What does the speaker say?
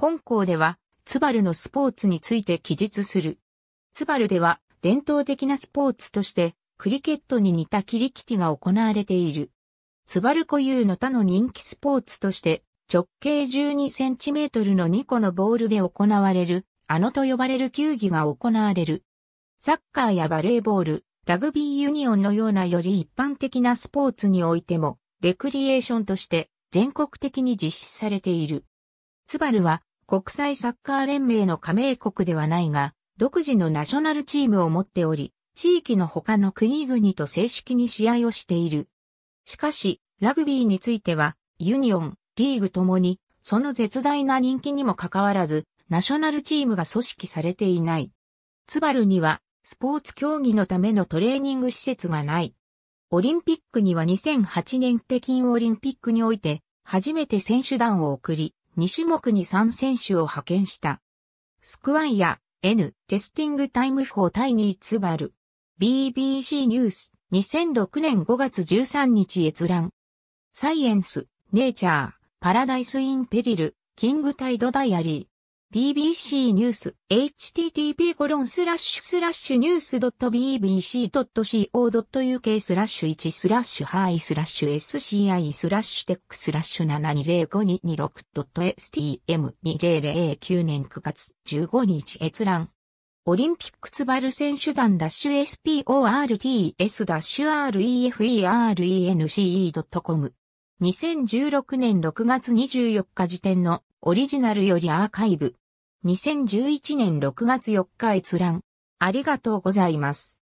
本校では、ツバルのスポーツについて記述する。ツバルでは、伝統的なスポーツとして、クリケットに似た切り利きが行われている。ツバル固有の他の人気スポーツとして、直径12センチメートルの2個のボールで行われる、あのと呼ばれる球技が行われる。サッカーやバレーボール、ラグビーユニオンのようなより一般的なスポーツにおいても、レクリエーションとして全国的に実施されている。ツバルは国際サッカー連盟の加盟国ではないが、独自のナショナルチームを持っており、地域の他の国々と正式に試合をしている。しかし、ラグビーについては、ユニオン、リーグともに、その絶大な人気にもかかわらず、ナショナルチームが組織されていない。ツバルには、スポーツ競技のためのトレーニング施設がない。オリンピックには2008年北京オリンピックにおいて、初めて選手団を送り、2種目に3選手を派遣した。スクワイア、N、テスティングタイムイ対にツバル。BBC ニュース、2006年5月13日閲覧。サイエンス、ネイチャー、パラダイス・イン・ペリル、キング・タイド・ダイアリー。BBC ニュース http コロンスラッシュスラッシュニュース .bbc.co.uk スラッシュ1スラッシュハイスラッシュ sci スラッシュテックスラッシュ 7205.26.stm2009 年9月15日閲覧オリンピックツバル選手団ダッシュ sports ダッシュ refernce.com 2016年6月24日時点のオリジナルよりアーカイブ。2011年6月4日閲覧。ありがとうございます。